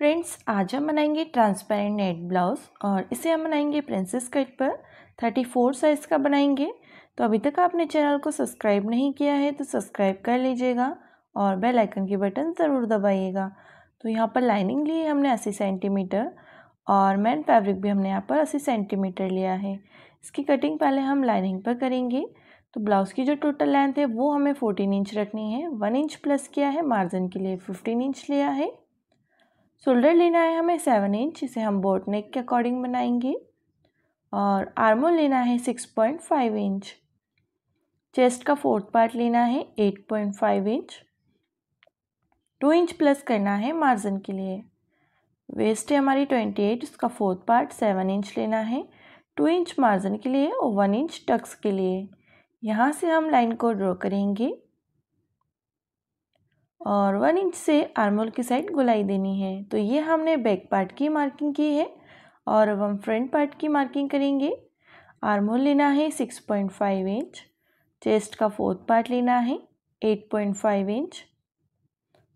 friends आज हम बनाएंगे ट्रांसपेरेंट नेट ब्लाउज और इसे हम बनाएंगे प्रिंसेस कट पर थर्टी फोर साइज़ का बनाएंगे तो अभी तक आपने चैनल को सब्सक्राइब नहीं किया है तो सब्सक्राइब कर लीजिएगा और बेल आइकन के बटन ज़रूर दबाइएगा तो यहाँ पर लाइनिंग ली है हमने अस्सी सेंटीमीटर और मैन फैब्रिक भी हमने यहाँ पर अस्सी सेंटीमीटर लिया है इसकी कटिंग पहले हम लाइनिंग पर करेंगे तो ब्लाउज़ की जो टोटल लेंथ है वो हमें फोर्टीन इंच रखनी है वन इंच प्लस किया है मार्जिन के लिए फिफ्टीन इंच लिया है शोल्डर लेना है हमें सेवन इंच इसे हम बोट नेक के अकॉर्डिंग बनाएंगे और आर्मो लेना है six point five inch chest का फोर्थ पार्ट लेना है eight point five inch two inch plus करना है मार्जिन के लिए वेस्ट है हमारी ट्वेंटी एट उसका फोर्थ पार्ट सेवन इंच लेना है टू इंच मार्जिन के लिए और वन इंच टक्स के लिए यहाँ से हम लाइन को ड्रॉ करेंगे और वन इंच से आर्मोल की साइड गोलाई देनी है तो ये हमने बैक पार्ट की मार्किंग की है और अब हम फ्रंट पार्ट की मार्किंग करेंगे आर्मोल लेना है six point five inch chest का फोर्थ पार्ट लेना है eight point five inch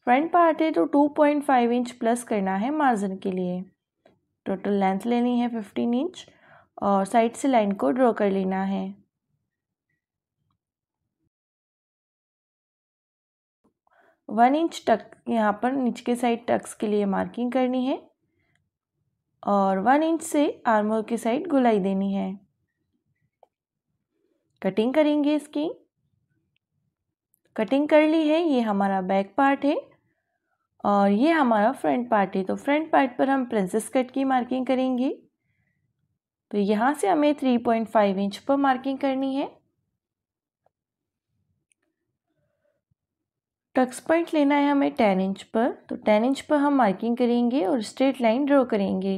front part है तो two point five inch plus करना है मार्जिन के लिए टोटल लेंथ लेनी है फिफ्टीन इंच और साइड से लाइन को ड्रॉ कर लेना है वन इंच टक यहाँ पर नीचे के साइड टक्स के लिए मार्किंग करनी है और वन इंच से आर्मोर की साइड गुलाई देनी है कटिंग करेंगे इसकी कटिंग कर ली है ये हमारा बैक पार्ट है और ये हमारा फ्रंट पार्ट है तो फ्रंट पार्ट पर हम प्रिंसेस कट की मार्किंग करेंगे तो यहाँ से हमें थ्री पॉइंट फाइव इंच पर मार्किंग करनी है टक्स पॉइंट लेना है हमें टेन इंच पर तो टेन इंच पर हम मार्किंग करेंगे और स्ट्रेट लाइन ड्रॉ करेंगे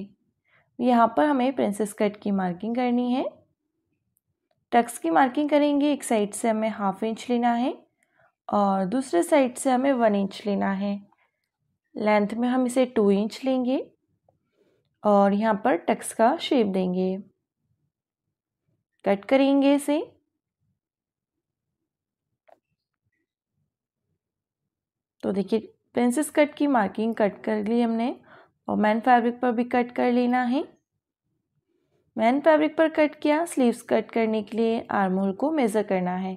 यहाँ पर हमें प्रिंसेस कट की मार्किंग करनी है टक्स की मार्किंग करेंगे एक साइड से हमें हाफ इंच लेना है और दूसरे साइड से हमें वन इंच लेना है लेंथ में हम इसे टू इंच लेंगे और यहाँ पर टक्स का शेप देंगे कट करेंगे इसे तो देखिए प्रिंसेस कट की मार्किंग कट कर ली हमने और मैन फैब्रिक पर भी कट कर लेना है मैन फैब्रिक पर कट किया स्लीव्स कट करने के लिए आर्म होल को मेज़र करना है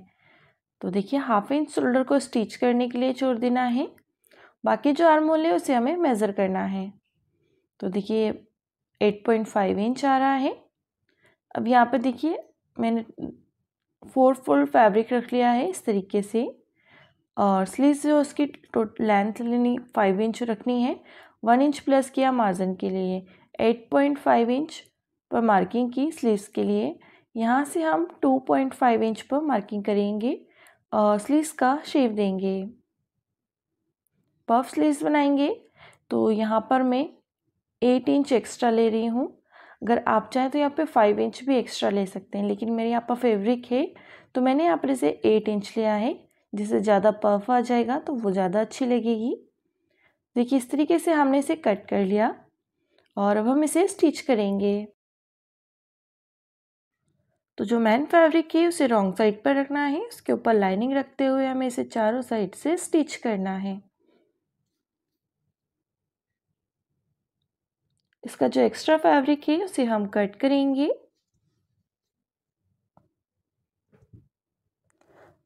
तो देखिए हाफ इंच शोल्डर को स्टिच करने के लिए छोड़ देना है बाकी जो आर्म होल है उसे हमें मेज़र करना है तो देखिए एट पॉइंट फाइव इंच आ रहा है अब यहाँ पर देखिए मैंने फोर फोल्ड फैब्रिक रख लिया है इस तरीके से और स्लीव जो उसकी टोटल लेंथ लेनी फाइव इंच रखनी है वन इंच प्लस किया मार्जिन के लिए एट पॉइंट फाइव इंच पर मार्किंग की स्लीव्स के लिए यहाँ से हम टू पॉइंट फाइव इंच पर मार्किंग करेंगे और स्लीव्स का शेप देंगे पफ स्लीव्स बनाएंगे तो यहाँ पर मैं एट इंच एक्स्ट्रा ले रही हूँ अगर आप चाहें तो यहाँ पे फाइव इंच भी एक्स्ट्रा ले सकते हैं लेकिन मेरे यहाँ पर फेवरिक है तो मैंने यहाँ पर इसे एट इंच लिया है जिससे ज़्यादा पफ आ जाएगा तो वो ज़्यादा अच्छी लगेगी देखिए इस तरीके से हमने इसे कट कर लिया और अब हम इसे स्टिच करेंगे तो जो मैन फैब्रिक है उसे रॉन्ग साइड पर रखना है उसके ऊपर लाइनिंग रखते हुए हमें इसे चारों साइड से स्टिच करना है इसका जो एक्स्ट्रा फैब्रिक है उसे हम कट करेंगे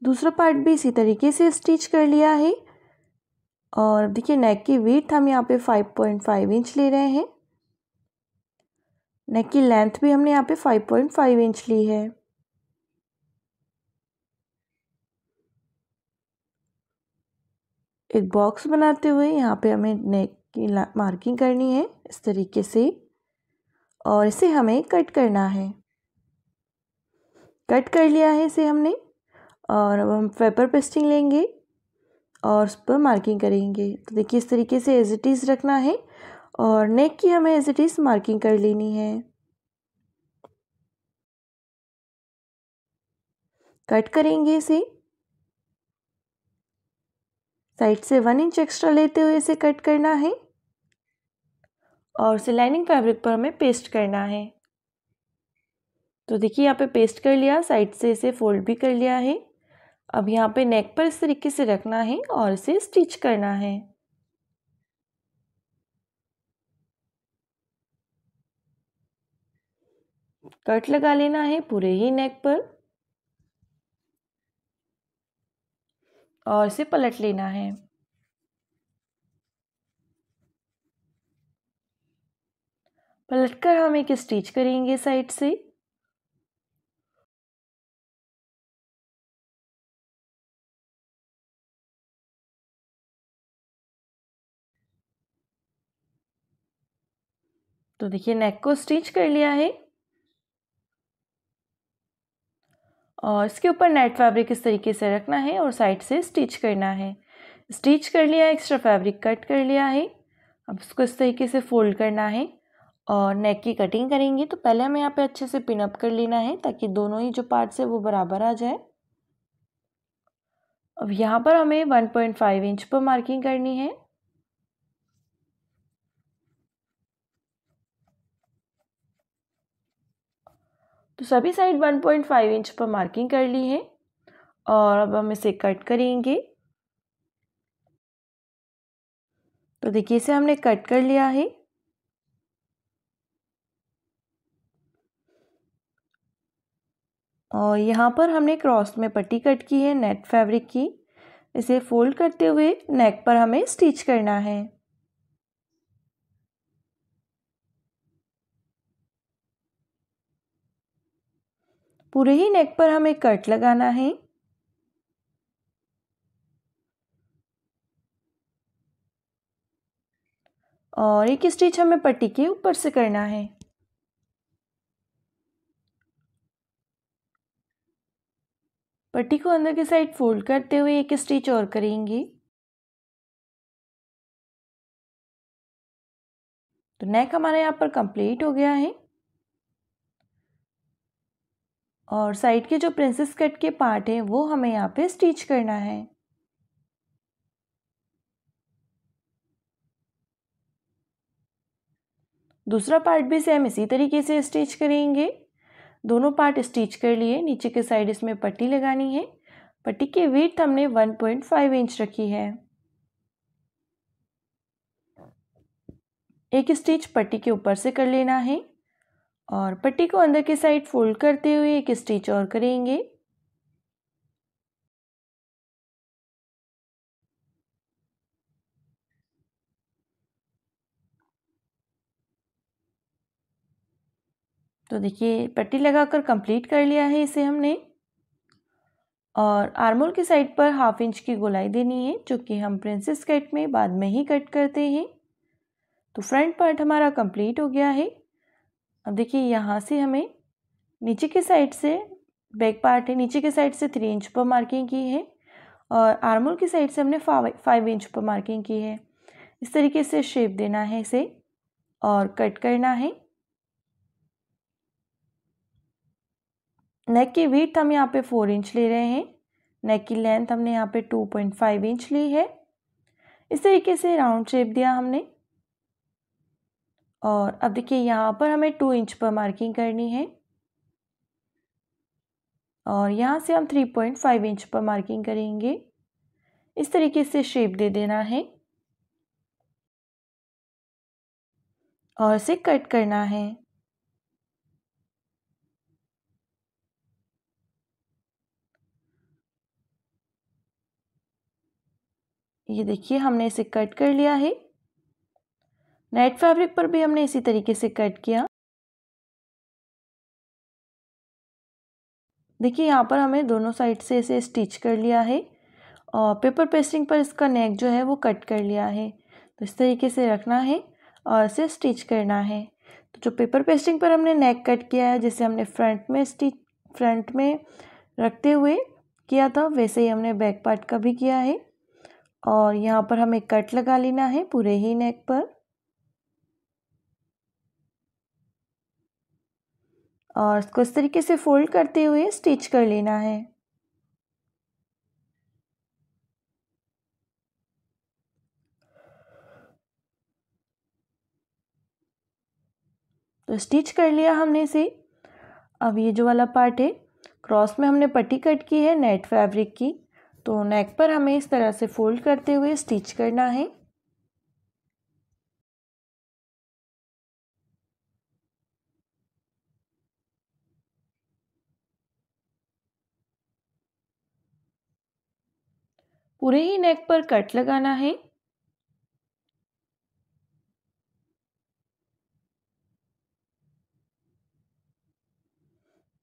दूसरा पार्ट भी इसी तरीके से स्टिच कर लिया है और देखिए नेक की वीथ हम यहाँ पे 5.5 इंच ले रहे हैं नेक की लेंथ भी हमने यहाँ पे 5.5 इंच ली है एक बॉक्स बनाते हुए यहाँ पे हमें नेक की मार्किंग करनी है इस तरीके से और इसे हमें कट करना है कट कर लिया है इसे हमने और अब हम पेपर पेस्टिंग लेंगे और उस पर मार्किंग करेंगे तो देखिए इस तरीके से एज इट इज़ रखना है और नेक की हमें एज इट इज़ मार्किंग कर लेनी है कट करेंगे इसे साइड से वन इंच एक्स्ट्रा लेते हुए इसे कट करना है और उसे लाइनिंग फैब्रिक पर हमें पेस्ट करना है तो देखिए यहाँ पे पेस्ट कर लिया साइड से इसे फोल्ड भी कर लिया है अब यहाँ पे नेक पर इस तरीके से रखना है और इसे स्टिच करना है कट लगा लेना है पूरे ही नेक पर और इसे पलट लेना है पलटकर हम एक स्टिच करेंगे साइड से तो देखिए नेक को स्टिच कर लिया है और इसके ऊपर नेट फैब्रिक इस तरीके से रखना है और साइड से स्टिच करना है स्टिच कर लिया एक्स्ट्रा फैब्रिक कट कर लिया है अब इसको इस तरीके से फोल्ड करना है और नेक की कटिंग करेंगे तो पहले हमें यहाँ पे अच्छे से पिनअप कर लेना है ताकि दोनों ही जो पार्ट्स है वो बराबर आ जाए अब यहाँ पर हमें 1.5 इंच पर मार्किंग करनी है तो सभी साइड 1.5 इंच पर मार्किंग कर ली है और अब हम इसे कट करेंगे तो देखिए इसे हमने कट कर लिया है और यहाँ पर हमने क्रॉस में पट्टी कट की है नेट फैब्रिक की इसे फोल्ड करते हुए नेक पर हमें स्टिच करना है पूरे ही नेक पर हमें कट लगाना है और एक स्टिच हमें पट्टी के ऊपर से करना है पट्टी को अंदर की साइड फोल्ड करते हुए एक स्टिच और करेंगे तो नेक हमारे यहाँ पर कंप्लीट हो गया है और साइड के जो प्रिंसेस कट के पार्ट हैं वो हमें यहाँ पे स्टिच करना है दूसरा पार्ट भी सेम इसी तरीके से स्टिच करेंगे दोनों पार्ट स्टिच कर लिए नीचे के साइड इसमें पट्टी लगानी है पट्टी की वेट हमने 1.5 इंच रखी है एक स्टिच पट्टी के ऊपर से कर लेना है और पट्टी को अंदर की साइड फोल्ड करते हुए एक स्टिच और करेंगे तो देखिए पट्टी लगाकर कंप्लीट कर लिया है इसे हमने और आर्मोल की साइड पर हाफ इंच की गोलाई देनी है जो कि हम प्रिंसेस कट में बाद में ही कट करते हैं तो फ्रंट पार्ट हमारा कंप्लीट हो गया है अब देखिए यहाँ से हमें नीचे के साइड से बैक पार्ट है नीचे के साइड से थ्री इंच पर मार्किंग की है और आर्मोल की साइड से हमने फाइव इंच पर मार्किंग की है इस तरीके से शेप देना है इसे और कट करना है नेक की वीथ हम यहाँ पे फोर इंच ले रहे हैं नेक की लेंथ हमने यहाँ पे टू पॉइंट फाइव इंच ली है इस तरीके से राउंड शेप दिया हमने और अब देखिए यहाँ पर हमें टू इंच पर मार्किंग करनी है और यहाँ से हम थ्री पॉइंट फाइव इंच पर मार्किंग करेंगे इस तरीके से शेप दे देना है और इसे कट करना है ये देखिए हमने इसे कट कर लिया है नेट फैब्रिक पर भी हमने इसी तरीके से कट किया देखिए यहाँ पर हमें दोनों साइड से इसे स्टिच कर लिया है और पेपर पेस्टिंग पर इसका नेक जो है वो कट कर लिया है तो इस तरीके से रखना है और इसे स्टिच करना है तो जो पेपर पेस्टिंग पर हमने नेक कट किया है जैसे हमने फ्रंट में स्टिच फ्रंट में रखते हुए किया था वैसे ही हमने बैक पार्ट का भी किया है और यहाँ पर हमें कट लगा लेना है पूरे ही नेक पर और इसको इस तरीके से फोल्ड करते हुए स्टिच कर लेना है तो स्टिच कर लिया हमने इसे अब ये जो वाला पार्ट है क्रॉस में हमने पट्टी कट की है नेट फैब्रिक की तो नेक पर हमें इस तरह से फोल्ड करते हुए स्टिच करना है पूरे ही नेक पर कट लगाना है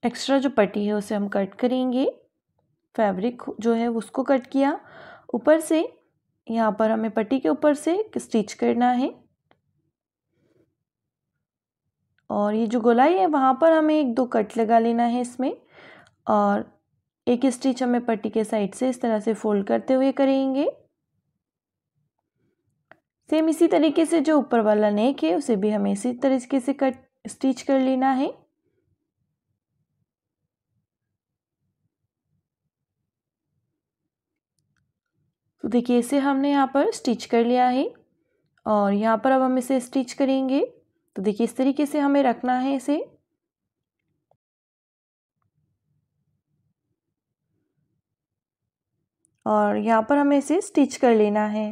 एक्स्ट्रा जो पट्टी है उसे हम कट करेंगे फैब्रिक जो है उसको कट किया ऊपर से यहाँ पर हमें पट्टी के ऊपर से स्टिच करना है और ये जो गोलाई है वहाँ पर हमें एक दो कट लगा लेना है इसमें और एक स्टिच हमें पट्टी के साइड से इस तरह से फोल्ड करते हुए करेंगे सेम इसी तरीके से जो ऊपर वाला नेक है उसे भी हमें इसी तरीके से कट स्टिच कर लेना है तो देखिए इसे हमने यहाँ पर स्टिच कर लिया है और यहाँ पर अब हम इसे स्टिच करेंगे तो देखिए इस तरीके से हमें रखना है इसे और यहाँ पर हमें इसे स्टिच कर लेना है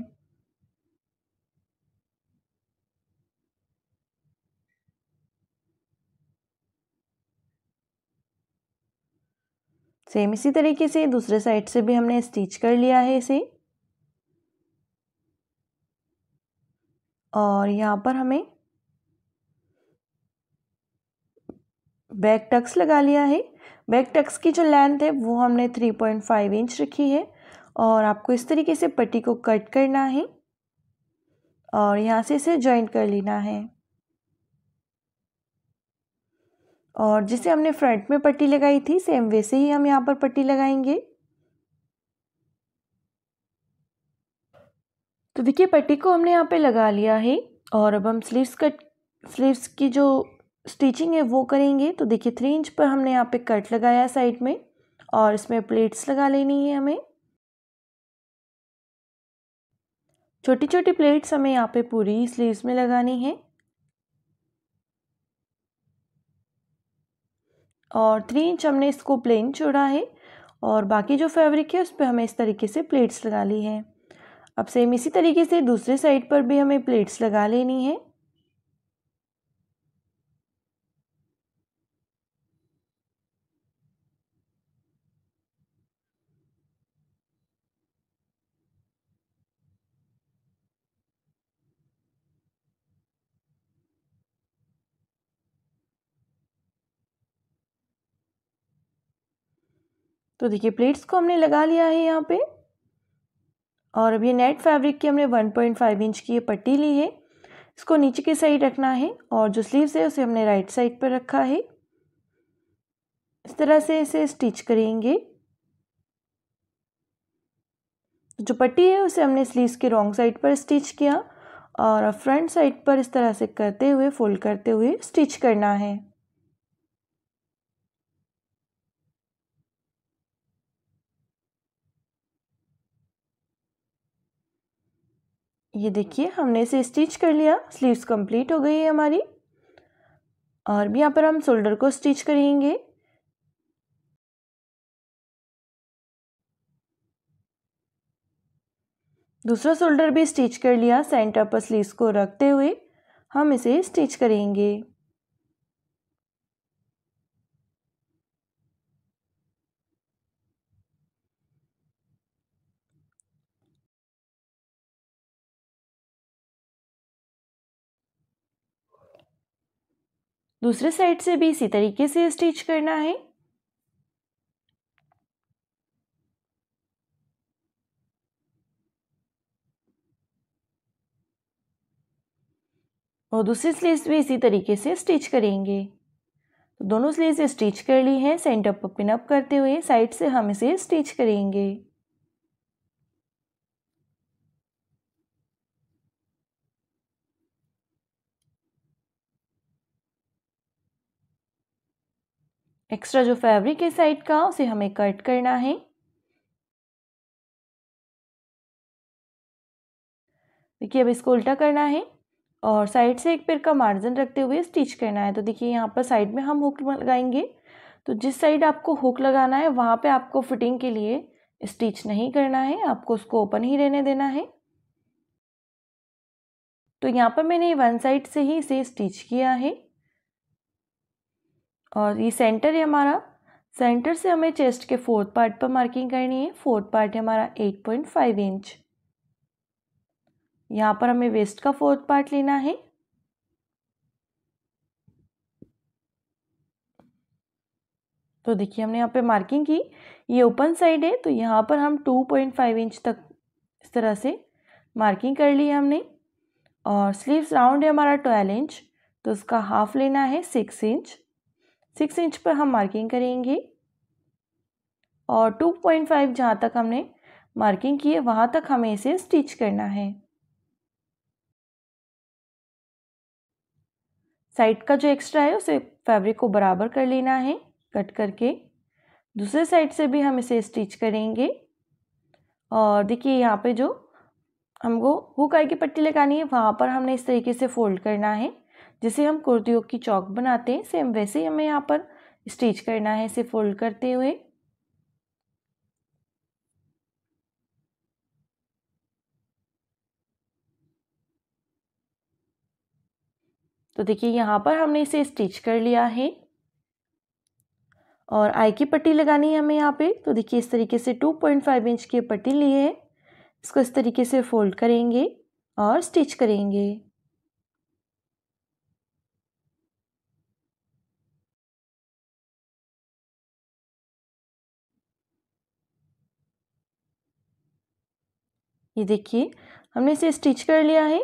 सेम इसी तरीके से दूसरे साइड से भी हमने स्टिच कर लिया है इसे और यहाँ पर हमें बैक टक्स लगा लिया है बैक टक्स की जो लेंथ है वो हमने 3.5 इंच रखी है और आपको इस तरीके से पट्टी को कट करना है और यहाँ से इसे जॉइंट कर लेना है और जिसे हमने फ्रंट में पट्टी लगाई थी सेम वैसे ही हम यहाँ पर पट्टी लगाएंगे तो देखिए पट्टी को हमने यहाँ पे लगा लिया है और अब हम स्लीव्स कट स्लीव्स की जो स्टिचिंग है वो करेंगे तो देखिए थ्री इंच पर हमने यहाँ पे कट लगाया साइड में और इसमें प्लेट्स लगा लेनी है हमें छोटी छोटी प्लेट्स हमें यहाँ पे पूरी स्लीव्स में लगानी है और थ्री इंच हमने इसको प्लेन छोड़ा है और बाकी जो फैब्रिक है उस पर हमें इस तरीके से प्लेट्स लगा ली है अब सेम इसी तरीके से दूसरे साइड पर भी हमें प्लेट्स लगा लेनी है तो देखिए प्लेट्स को हमने लगा लिया है यहाँ पे और अब ये नेट फैब्रिक की हमने 1.5 इंच की ये पट्टी ली है इसको नीचे की साइड रखना है और जो स्लीव्स है उसे हमने राइट साइड पर रखा है इस तरह से इसे स्टिच करेंगे जो पट्टी है उसे हमने स्लीव्स के रॉन्ग साइड पर स्टिच किया और फ्रंट साइड पर इस तरह से करते हुए फोल्ड करते हुए स्टिच करना है ये देखिए हमने इसे स्टिच कर लिया स्लीव्स कंप्लीट हो गई है हमारी और भी यहाँ पर हम शोल्डर को स्टिच करेंगे दूसरा शोल्डर भी स्टिच कर लिया सेंटर पर स्लीव्स को रखते हुए हम इसे स्टिच करेंगे दूसरे साइड से भी इसी तरीके से स्टिच करना है और दूसरी स्लीव्स भी इसी तरीके से स्टिच करेंगे तो दोनों स्लीव्स स्टिच कर ली हैं सेंटर पर पिनअप करते हुए साइड से हम इसे स्टिच करेंगे एक्स्ट्रा जो फैब्रिक है साइड का उसे हमें कट करना है देखिए अब इसको उल्टा करना है और साइड से एक पेर का मार्जिन रखते हुए स्टिच करना है तो देखिए यहाँ पर साइड में हम हुक लगाएंगे तो जिस साइड आपको हुक लगाना है वहाँ पे आपको फिटिंग के लिए स्टिच नहीं करना है आपको उसको ओपन ही रहने देना है तो यहाँ पर मैंने वन साइड से ही इसे स्टिच किया है और ये सेंटर है हमारा सेंटर से हमें चेस्ट के फोर्थ पार्ट पर मार्किंग करनी है फोर्थ पार्ट है हमारा एट पॉइंट फाइव इंच यहाँ पर हमें वेस्ट का फोर्थ पार्ट लेना है तो देखिए हमने यहाँ पे मार्किंग की ये ओपन साइड है तो यहाँ पर हम टू पॉइंट फाइव इंच तक इस तरह से मार्किंग कर ली है हमने और स्लीव्स राउंड है हमारा ट्वेल्व इंच तो उसका हाफ लेना है सिक्स इंच सिक्स इंच पर हम मार्किंग करेंगे और टू पॉइंट फाइव जहाँ तक हमने मार्किंग की है वहाँ तक हमें इसे स्टिच करना है साइड का जो एक्स्ट्रा है उसे फैब्रिक को बराबर कर लेना है कट करके दूसरे साइड से भी हम इसे स्टिच करेंगे और देखिए यहाँ पे जो हमको हुक आई की पट्टी लगानी है वहाँ पर हमने इस तरीके से फोल्ड करना है जिसे हम कुर्तियों की चौक बनाते हैं सेम वैसे ही हमें यहाँ पर स्टिच करना है इसे फोल्ड करते हुए तो देखिए यहाँ पर हमने इसे स्टिच कर लिया है और आई की पट्टी लगानी है हमें यहाँ पे तो देखिए इस तरीके से टू पॉइंट फाइव इंच की पट्टी लिए है इसको इस तरीके से फोल्ड करेंगे और स्टिच करेंगे ये देखिए हमने इसे स्टिच कर लिया है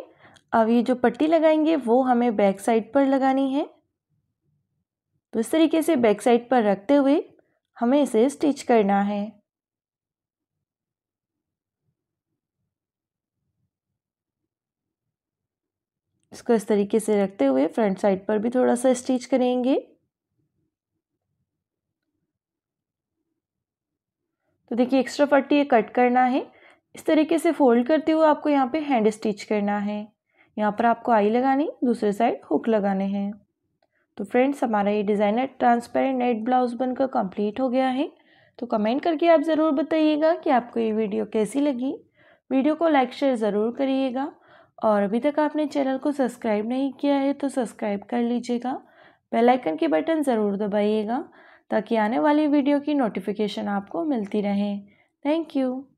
अब ये जो पट्टी लगाएंगे वो हमें बैक साइड पर लगानी है तो इस तरीके से बैक साइड पर रखते हुए हमें इसे स्टिच करना है इसको इस तरीके से रखते हुए फ्रंट साइड पर भी थोड़ा सा स्टिच करेंगे तो देखिए एक्स्ट्रा पट्टी ये कट करना है इस तरीके से फोल्ड करते हुए आपको यहाँ पे हैंड स्टिच करना है यहाँ पर आपको आई लगानी दूसरे साइड हुक लगाने हैं तो फ्रेंड्स हमारा ये डिज़ाइनर ट्रांसपेरेंट नेट ब्लाउज़ बनकर कंप्लीट हो गया है तो कमेंट करके आप ज़रूर बताइएगा कि आपको ये वीडियो कैसी लगी वीडियो को लाइक शेयर ज़रूर करिएगा और अभी तक आपने चैनल को सब्सक्राइब नहीं किया है तो सब्सक्राइब कर लीजिएगा बेल आइकन के बटन ज़रूर दबाइएगा ताकि आने वाली वीडियो की नोटिफिकेशन आपको मिलती रहे थैंक यू